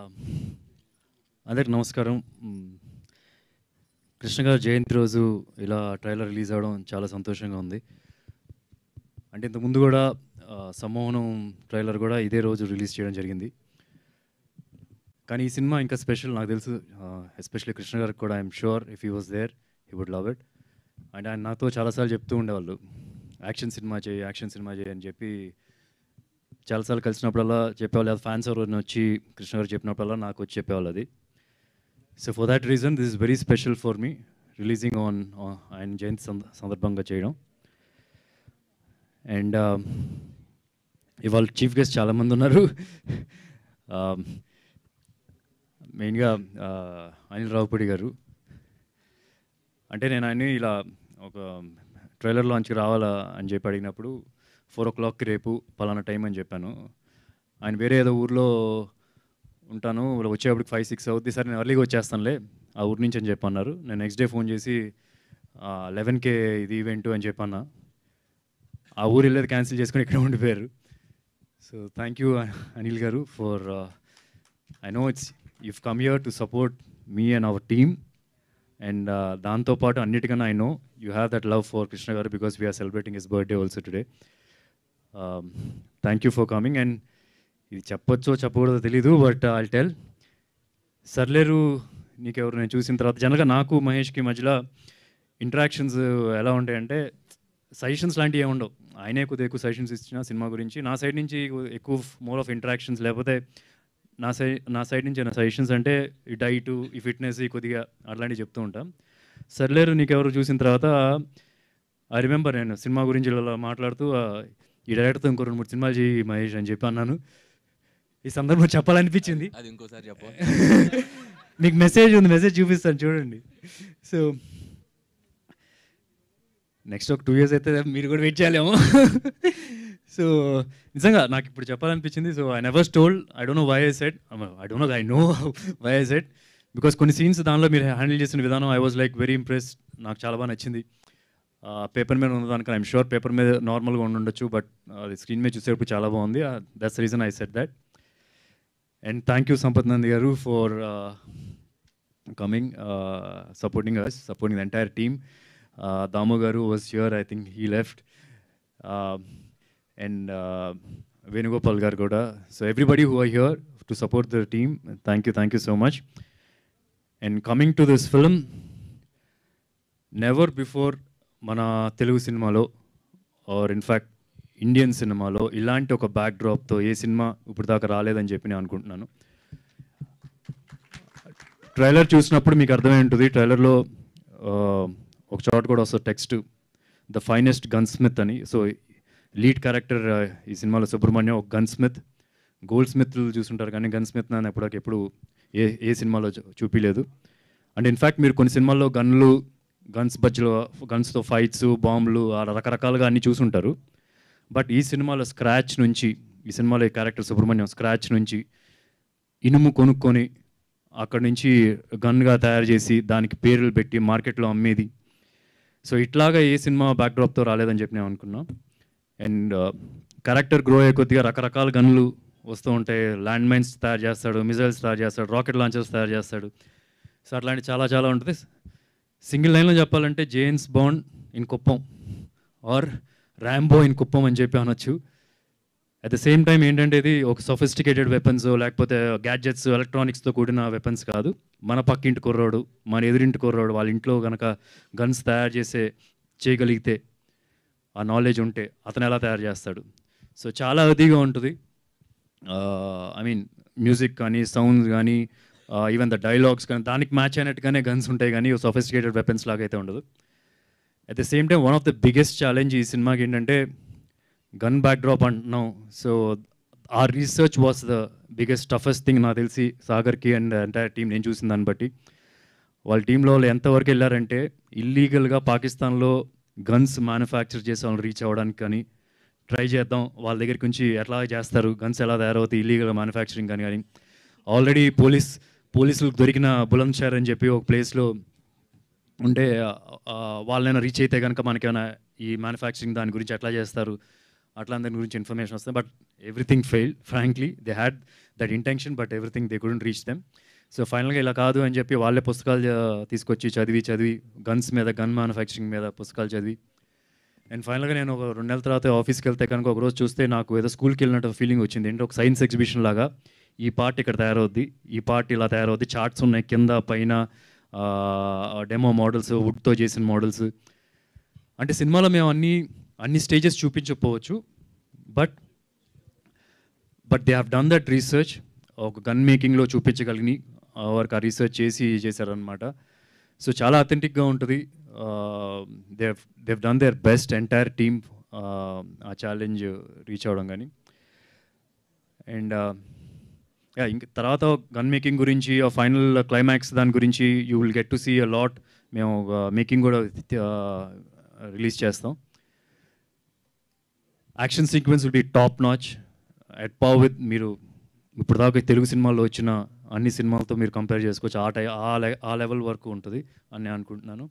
Um, అందరికి నమస్కారం కృష్ణ గారు జయంతి రోజు ఇలా ట్రైలర్ రిలీజ్ అవ్వడం చాలా సంతోషంగా ఉంది అంటే ఇంతకుముందు కూడా సమ్మోహనం ట్రైలర్ కూడా ఇదే రోజు రిలీజ్ చేయడం జరిగింది కానీ ఈ సినిమా ఇంకా స్పెషల్ నాకు తెలుసు ఎస్పెషల్లీ కృష్ణ గారికి కూడా I'm sure if he was there he would love it and ఆయన నాతో చాలాసార్లు చెప్తూ ఉండేవాళ్ళు యాక్షన్ సినిమా చేయి యాక్షన్ సినిమా చేయి అని చెప్పి చాలాసార్లు కలిసినప్పుడల్లా చెప్పేవాళ్ళు ఫ్యాన్స్ ఎవరైనా వచ్చి కృష్ణ గారు చెప్పినప్పుడల్లా నాకు వచ్చి చెప్పేవాళ్ళు అది so for that reason this is very special for me releasing on ఆయన జయంతి సందర్భంగా చేయడం అండ్ uh, ఇవాళ చీఫ్ గెస్ట్ చాలామంది ఉన్నారు మెయిన్గా um, uh, అనిల్ రావుపూడి గారు అంటే నేను ఆయన్ని ఇలా ఒక ట్రైలర్ లాంచ్కి రావాలా అని చెప్పి అడిగినప్పుడు ఫోర్ ఓ క్లాక్కి రేపు పలానా టైం అని చెప్పాను ఆయన వేరే ఏదో ఊర్లో ఉంటాను వచ్చేప్పటికి ఫైవ్ సిక్స్ అవుద్ది సరే నేను ఎర్లీగా వచ్చేస్తానులే ఆ ఊరి నుంచి అని చెప్పన్నారు నేను నెక్స్ట్ డే ఫోన్ చేసి లెవెన్కే ఇది ఈవెంట్ అని చెప్పన్నా ఆ ఊరు వెళ్ళేది క్యాన్సిల్ చేసుకుని ఇక్కడ ఉండిపోయారు so thank you Anil garu for I know it's you've come here to support me and our team and దాంతోపాటు అన్నిటికన్నా I know you have that love for Krishna garu because we're celebrating his birthday also today thank you for coming and ఇది చెప్పొచ్చో చెప్పకూడదో తెలీదు but I tell సర్లేరు నీకెవరు నేను చూసిన తర్వాత జనరల్గా నాకు మహేష్కి మధ్యలో ఇంటరాక్షన్స్ ఎలా ఉంటాయంటే సజెషన్స్ లాంటివి ఏమి ఉండవు ఆయనే కొద్దిగా ఎక్కువ సజెషన్స్ ఇచ్చిన సినిమా గురించి నా సైడ్ నుంచి ఎక్కువ మోర్ ఆఫ్ ఇంటరాక్షన్స్ లేకపోతే నా సై నా సైడ్ నుంచి నా సజెషన్స్ అంటే ఈ డైట్ ఈ ఫిట్నెస్ కొద్దిగా అట్లాంటివి చెప్తూ ఉంటాం సర్లేరు నీకెవరు చూసిన తర్వాత ఐ రిమెంబర్ నేను సినిమా గురించి ఇలా మాట్లాడుతూ ఈ డైరెక్టర్తో ఇంకో రెండు మూడు సినిమాలు చేయి మహేష్ అని చెప్పి అన్నాను ఈ సందర్భం చెప్పాలనిపించింది అది ఇంకోసారి చెప్ప మీకు మెసేజ్ ఉంది మెసేజ్ చూపిస్తాను చూడండి సో నెక్స్ట్ ఒక టూ ఇయర్స్ అయితే మీరు కూడా వెయిట్ చేయలేము సో నిజంగా నాకు ఇప్పుడు చెప్పాలనిపించింది so I never stole I don't know why set I don't know I know why set because కొన్ని సీన్స్ దానిలో మీరు హ్యాండిల్ చేసిన విధానం I was like very impressed నాకు చాలా బాగా నచ్చింది పేపర్ మీద ఉన్నదానికి ఐఎమ్ షూర్ పేపర్ మీద నార్మల్గా ఉండొచ్చు బట్ అది స్క్రీన్ మీద చూసేటప్పుడు చాలా బాగుంది that's reason I set that and thank you Sampath Nandi garu for coming supporting us supporting the entire team Damu garu was here I think he left and Venugopal garu కూడా so everybody who are here to support the team thank you thank you so much and coming to this film never before మన తెలుగు సినిమాలో are in fact Indian సినిమాలో ఇలాంటి ఒక back డ్రాప్తో ఏ cinema ఇప్పుడు దాకా రాలేదని చెప్పి నేను అనుకుంటున్నాను ట్రైలర్ చూసినప్పుడు మీకు అర్థమై ఉంటుంది ట్రైలర్లో ఒక చోట కూడా వస్తుంది text the finest gunsmith అని సో లీడ్ క్యారెక్టర్ ఈ సినిమాలో సుబ్రహ్మణ్యం ఒక గన్ స్మిత్ గోల్డ్ స్మిత్లు చూసుంటారు కానీ గన్ స్మిత్ నాన్న ఎప్పుడు ఏ ఏ సినిమాలో చూపించలేదు అండ్ ఇన్ఫ్యాక్ట్ మీరు కొన్ని సినిమాల్లో గన్లు గన్స్ బజ్లో గన్స్తో ఫైట్స్ బాంబులు అలా రకరకాలుగా అన్నీ చూసుంటారు బట్ ఈ సినిమాలో స్క్రాచ్ నుంచి ఈ సినిమాలో క్యారెక్టర్ సుబ్రహ్మణ్యం స్క్రాచ్ నుంచి ఇనుము కొనుక్కొని అక్కడి నుంచి గన్గా తయారు చేసి దానికి పేర్లు పెట్టి మార్కెట్లో అమ్మేది సో ఇట్లాగా ఏ సినిమా బ్యాక్డ్రాప్తో రాలేదని చెప్పి నేను అనుకున్నా అండ్ క్యారెక్టర్ గ్రో అయ్యే కొద్దిగా రకరకాల గన్లు వస్తూ ఉంటాయి ల్యాండ్ మైన్స్ తయారు చేస్తాడు మిజైల్స్ తయారు చేస్తాడు రాకెట్ లాంచర్స్ తయారు చేస్తాడు సో అట్లాంటి చాలా చాలా ఉంటుంది సింగిల్ లైన్లో చెప్పాలంటే James Bond in Kuppam or Rambo in Kuppam అని చెప్పి అనొచ్చు అట్ ద సేమ్ టైం ఏంటంటే ఇది ఒక సొఫిస్టికేటెడ్ వెపన్స్ లేకపోతే గ్యాడ్జెట్స్ ఎలక్ట్రానిక్స్తో కూడిన వెపన్స్ కాదు మన పక్కింటి కుర్రాడు మన ఎదురింటి కుర్రాడు వాళ్ళ ఇంట్లో కనుక గన్స్ తయారు చేసే చేయగలిగితే ఆ నాలెడ్జ్ ఉంటే అతను ఎలా తయారు చేస్తాడు సో చాలా అదిగా ఉంటుంది ఐ మీన్ మ్యూజిక్ కానీ సౌండ్స్ కానీ ఈవెన్ ద డైలాగ్స్ కానీ దానికి మ్యాచ్ అయినట్టుగానే గన్స్ ఉంటాయి కానీ సొఫిస్టికేటెడ్ వెపన్స్ లాగా అయితే ఉండదు at the same time one of the biggest challenge ఈ సినిమాకి ఏంటంటే గన్ బ్యాక్ డ్రాప్ అంటున్నాం సో ఆ research was the biggest toughest thing నాకు తెలిసి సాగర్కి అండ్ ఎంటైర్ టీం నేను చూసిన దాన్ని బట్టి వాళ్ళ టీంలో వాళ్ళు ఎంతవరకు వెళ్ళారంటే ఇల్లీగల్గా పాకిస్తాన్లో గన్స్ మ్యానుఫ్యాక్చర్ చేసే వాళ్ళని రీచ్ అవ్వడానికి కానీ ట్రై చేద్దాం వాళ్ళ దగ్గరికి నుంచి ఎట్లా చేస్తారు గన్స్ ఎలా తయారవుతాయి ఇల్లీగల్ మ్యానుఫ్యాక్చరింగ్ కానీ కానీ ఆల్రెడీ పోలీస్ పోలీసులకు దొరికిన బులంద్ అని చెప్పి ఒక ప్లేస్లో ఉంటే వాళ్ళైనా రీచ్ అయితే కనుక మనకేమైనా ఈ మ్యానుఫ్యాక్చరింగ్ దాని గురించి ఎట్లా చేస్తారు అట్లా దాని గురించి ఇన్ఫర్మేషన్ వస్తుంది but everything fail frankly they had that intention but everything they couldn't reach them so ఫైనల్గా ఇలా కాదు అని చెప్పి వాళ్ళే పుస్తకాలు తీసుకొచ్చి చదివి చదివి గన్స్ మీద గన్ మ్యానుఫ్యాక్చరింగ్ మీద పుస్తకాలు చదివి అండ్ ఫైనల్గా నేను ఒక రెండు నెలల తర్వాత ఆఫీస్కి వెళ్తే కనుక ఒకరోజు చూస్తే నాకు ఏదో స్కూల్కి వెళ్ళినట్టు ఫీలింగ్ వచ్చింది ఏంటో ఒక సైన్స్ ఎగ్జిబిషన్ లాగా ఈ పార్ట్ ఇక్కడ తయారవుద్ది ఈ పార్ట్ ఇలా తయారవుద్ది చార్ట్స్ ఉన్నాయి కింద పైన డెమో మోడల్స్ వుడ్తో చేసిన మోడల్స్ అంటే సినిమాలో మేము అన్ని అన్ని స్టేజెస్ చూపించకపోవచ్చు but but they have done that research ఒక గన్ మేకింగ్లో చూపించగలిగిన వారికి ఆ రీసెర్చ్ చేసి చేశారనమాట సో చాలా అథెంటిక్గా ఉంటుంది they they've done their best entire team ఆ ఛాలెంజ్ రీచ్ అవ్వడం కానీ అండ్ యా ఇంక తర్వాత గన్ మేకింగ్ గురించి ఆ ఫైనల్ క్లైమాక్స్ దాని గురించి you will get to see a lot మేము మేకింగ్ కూడా రిలీజ్ చేస్తాం action sequence will be top notch at par with మీరు ఇప్పుడు దాకా తెలుగు సినిమాల్లో వచ్చిన అన్ని సినిమాలతో మీరు కంపేర్ చేసుకోవచ్చు ఆ టై ఆ లెవెల్ వరకు ఉంటుంది అని నేను అనుకుంటున్నాను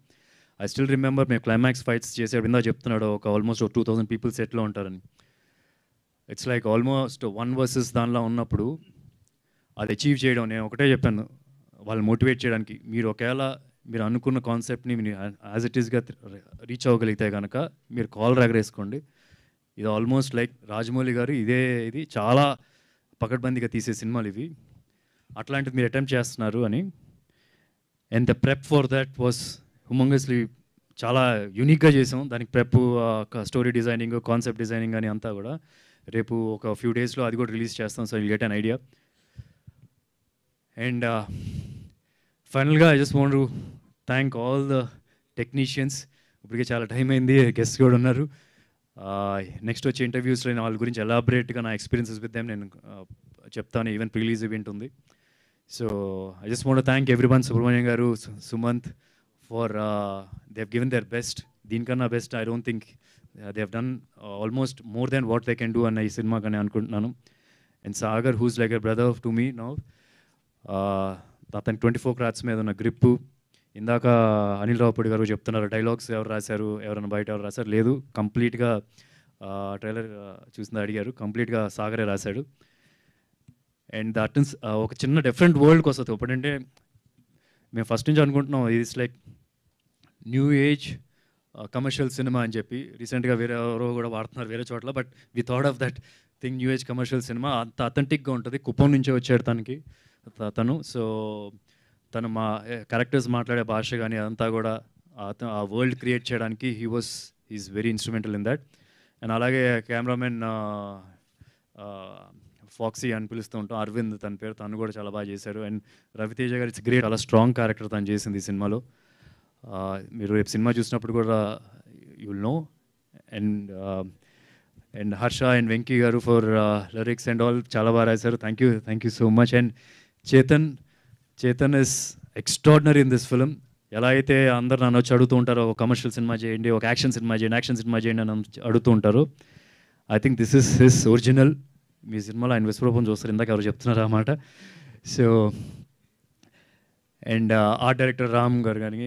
ఐ స్టిల్ రిమెంబర్ మేము క్లైమాక్స్ ఫైట్స్ చేసే విందా చెప్తున్నాడు ఒక ఆల్మోస్ట్ టూ థౌసండ్ పీపుల్ సెట్లో ఉంటారని it's like almost one versus దానిలో ఉన్నప్పుడు అది అచీవ్ చేయడం నేను ఒకటే చెప్పాను వాళ్ళు మోటివేట్ చేయడానికి మీరు ఒకవేళ మీరు అనుకున్న కాన్సెప్ట్ని మీరు యాజ్ ఇట్ ఈస్గా రీచ్ అవ్వగలిగితే కనుక మీరు కాల్ రగరేసుకోండి ఇది ఆల్మోస్ట్ లైక్ రాజమౌళి గారు ఇదే ఇది చాలా పకడ్బందీగా తీసే సినిమాలు ఇవి అట్లాంటిది మీరు అటెంప్ట్ చేస్తున్నారు అని and the prep for that was humongously చాలా యూనిక్గా చేసాం దానికి prep story designing concept designing అని అంతా కూడా రేపు ఒక ఫ్యూ డేస్లో అది కూడా రిలీజ్ చేస్తాం so you get an idea and ఫైనల్గా I just want thank all the technicians ఇప్పటికే చాలా టైం అయింది గెస్ట్ కూడా ఉన్నారు నెక్స్ట్ uh, వచ్చే ఇంటర్వ్యూస్లో నేను వాళ్ళ గురించి ఎలాబరేట్గా నా ఎక్స్పీరియన్సెస్ విత్ దెమ్ నేను uh, చెప్తాను ఈవెన్ ప్రిలీజ్ ఈవెంట్ ఉంది so I just want thank everyone Subrahmanyam garu Sumanth for they have given their best దీనికన్నా best I don't think they have done almost more than what they can do అన్న ఈ సినిమాకని అనుకుంటున్నాను and Sagar who's like a brother to me now అతని twenty four crafts మీద ఉన్న grip ఇందాక అనిల్ రావుపూడి గారు చెప్తున్నారు డైలాగ్స్ ఎవరు రాశారు ఎవరైనా బయట ఎవరు రాశారు లేదు కంప్లీట్గా ట్రైలర్ చూసింది అడిగారు కంప్లీట్గా సాగరే రాశాడు అండ్ దట్ మీన్స్ ఒక చిన్న డిఫరెంట్ వరల్డ్కి వస్తుంది ఇప్పుడంటే మేము ఫస్ట్ నుంచి అనుకుంటున్నాం it's like new age commercial cinema అని చెప్పి రీసెంట్గా వేరే ఎవరో కూడా వాడుతున్నారు వేరే చోట్ల but we thought of that thing new age commercial cinema అంత అథెంటిక్గా ఉంటుంది కుప్పం నుంచే వచ్చాడు తనకి తను సో తను మా క్యారెక్టర్స్ మాట్లాడే భాష కానీ అదంతా కూడా ఆ వరల్డ్ క్రియేట్ చేయడానికి he was is very instrumental in that and అలాగే కెమెరామెన్ ఫాక్సీ అని పిలుస్తూ ఉంటాం అరవింద్ తన పేరు తను కూడా చాలా బాగా చేశాడు and Raviteja garu it's great చాలా స్ట్రాంగ్ క్యారెక్టర్ తను చేసింది ఈ సినిమాలో మీరు రేపు సినిమా చూసినప్పుడు కూడా you'll know and and Harsha and Venky garu for lyrics and all చాలా బాగా రాశారు thank you thank you so much and Chetan Chetan is extraordinary in this film ఎలా అయితే అందరు నన్ను వచ్చి అడుగుతూ ఉంటారో ఒక కమర్షియల్ సినిమా చేయండి ఒక యాక్షన్ సినిమా చేయండి యాక్షన్ సినిమా చేయండి అని అడుగుతూ ఉంటారు I think this is his original మీ సినిమాలో ఆయన విశ్వరూపం చూస్తారు ఇందాక ఎవరు చెప్తున్నారు అన్నమాట so and art director Ram garu కానీ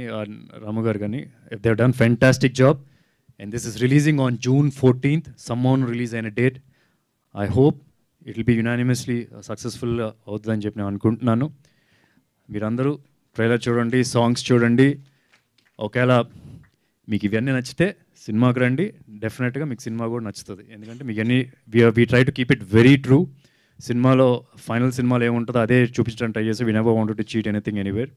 రాము uh, గారు కానీ if they've done fantastic job and this is releasing on June fourteenth సమ్మోన్ రిలీజ్ అయిన date I hope it will be unanimously successful అవుతుందని చెప్పి నేను అనుకుంటున్నాను మీరందరూ ట్రైలర్ చూడండి సాంగ్స్ చూడండి ఒకవేళ మీకు ఇవన్నీ నచ్చితే సినిమాకి రండి డెఫినెట్గా మీకు సినిమా కూడా నచ్చుతుంది ఎందుకంటే మీకు అన్ని we try to keep it very true సినిమాలో ఫైనల్ సినిమాలో ఏముంటుందో అదే చూపించడానికి ట్రై చేసి we want to cheat anything anywhere